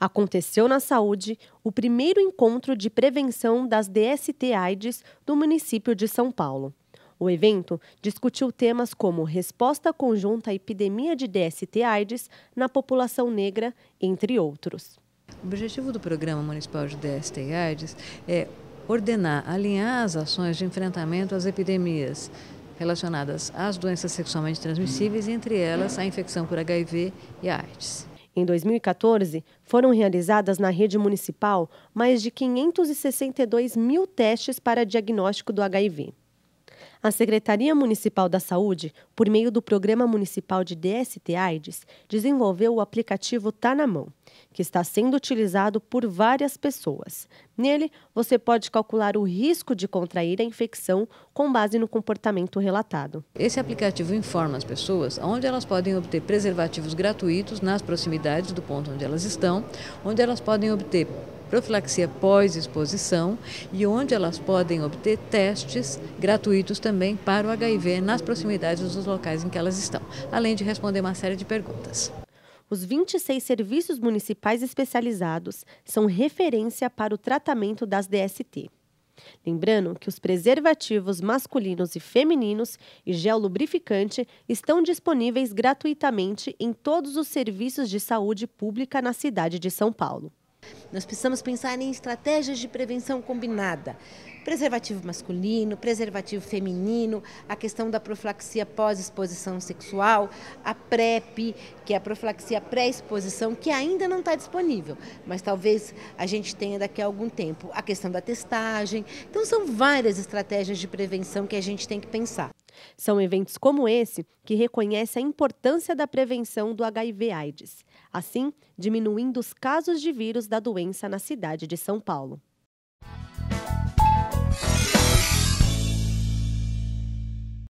aconteceu na saúde o primeiro encontro de prevenção das DST-AIDS do município de São Paulo. O evento discutiu temas como resposta conjunta à epidemia de DST-AIDS na população negra, entre outros. O objetivo do Programa Municipal de DST-AIDS é ordenar, alinhar as ações de enfrentamento às epidemias relacionadas às doenças sexualmente transmissíveis, entre elas a infecção por HIV e a AIDS. Em 2014, foram realizadas na rede municipal mais de 562 mil testes para diagnóstico do HIV. A Secretaria Municipal da Saúde, por meio do Programa Municipal de DST-AIDS, desenvolveu o aplicativo Tá na Mão, que está sendo utilizado por várias pessoas. Nele, você pode calcular o risco de contrair a infecção com base no comportamento relatado. Esse aplicativo informa as pessoas onde elas podem obter preservativos gratuitos nas proximidades do ponto onde elas estão, onde elas podem obter profilaxia pós-exposição e onde elas podem obter testes gratuitos também para o HIV nas proximidades dos locais em que elas estão, além de responder uma série de perguntas. Os 26 serviços municipais especializados são referência para o tratamento das DST. Lembrando que os preservativos masculinos e femininos e gel lubrificante estão disponíveis gratuitamente em todos os serviços de saúde pública na cidade de São Paulo. Nós precisamos pensar em estratégias de prevenção combinada. Preservativo masculino, preservativo feminino, a questão da profilaxia pós-exposição sexual, a PrEP, que é a profilaxia pré-exposição, que ainda não está disponível, mas talvez a gente tenha daqui a algum tempo. A questão da testagem. Então, são várias estratégias de prevenção que a gente tem que pensar. São eventos como esse que reconhecem a importância da prevenção do HIV/AIDS, assim diminuindo os casos de vírus da doença na cidade de São Paulo.